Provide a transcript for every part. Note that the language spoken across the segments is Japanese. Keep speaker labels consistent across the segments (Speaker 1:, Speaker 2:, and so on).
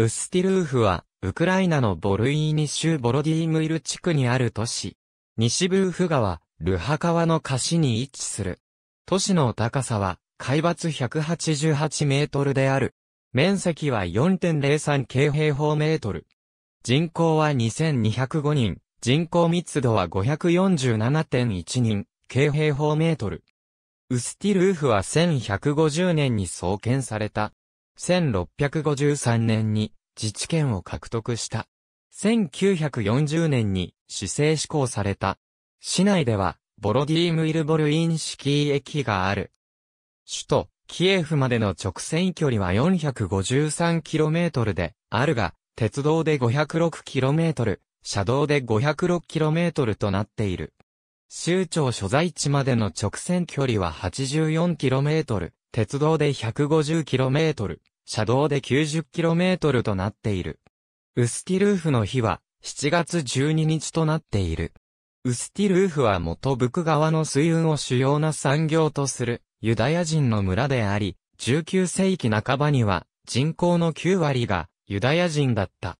Speaker 1: ウスティルーフは、ウクライナのボルイーニ州ボロディームイル地区にある都市。西ブーフ川、ルハ川の河岸に位置する。都市の高さは、海抜188メートルである。面積は4.03京平方メートル。人口は2205人、人口密度は547.1人、京平方メートル。ウスティルーフは1150年に創建された。1653年に自治権を獲得した。1940年に市政施行された。市内では、ボロディームイルボルインシキー駅がある。首都、キエフまでの直線距離は 453km であるが、鉄道で 506km、車道で 506km となっている。州庁所在地までの直線距離は 84km、鉄道で 150km、車道で 90km となっている。ウスティルーフの日は7月12日となっている。ウスティルーフは元ブク川の水運を主要な産業とするユダヤ人の村であり、19世紀半ばには人口の9割がユダヤ人だった。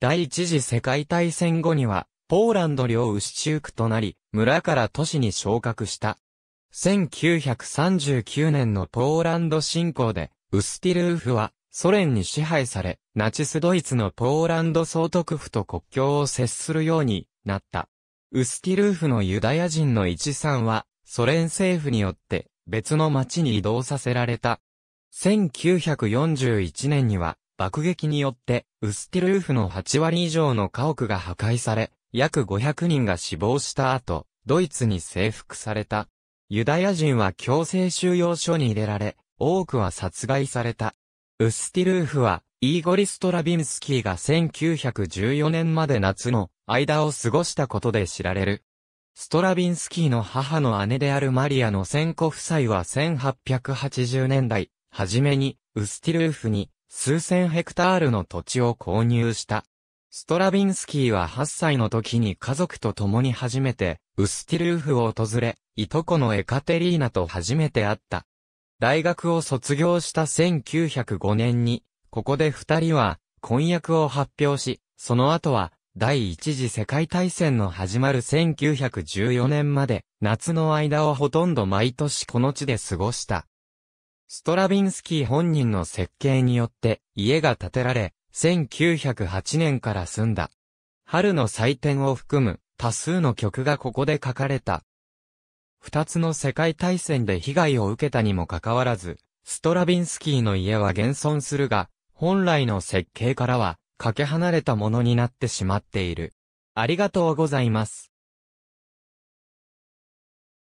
Speaker 1: 第一次世界大戦後にはポーランド領ウシチュークとなり、村から都市に昇格した。1939年のポーランド侵攻でウスティルーフは、ソ連に支配され、ナチスドイツのポーランド総督府と国境を接するようになった。ウスティルーフのユダヤ人の一産は、ソ連政府によって別の町に移動させられた。1941年には、爆撃によって、ウスティルーフの8割以上の家屋が破壊され、約500人が死亡した後、ドイツに征服された。ユダヤ人は強制収容所に入れられ、多くは殺害された。ウスティルーフは、イーゴリ・ストラビンスキーが1914年まで夏の間を過ごしたことで知られる。ストラビンスキーの母の姉であるマリアの先ン夫妻は1880年代、初めに、ウスティルーフに、数千ヘクタールの土地を購入した。ストラビンスキーは8歳の時に家族と共に初めて、ウスティルーフを訪れ、いとこのエカテリーナと初めて会った。大学を卒業した1905年に、ここで二人は婚約を発表し、その後は第一次世界大戦の始まる1914年まで、夏の間をほとんど毎年この地で過ごした。ストラビンスキー本人の設計によって家が建てられ、1908年から住んだ。春の祭典を含む多数の曲がここで書かれた。二つの世界大戦で被害を受けたにもかかわらず、ストラビンスキーの家は現存するが、本来の設計からは、かけ離れたものになってしまっている。ありがとうございます。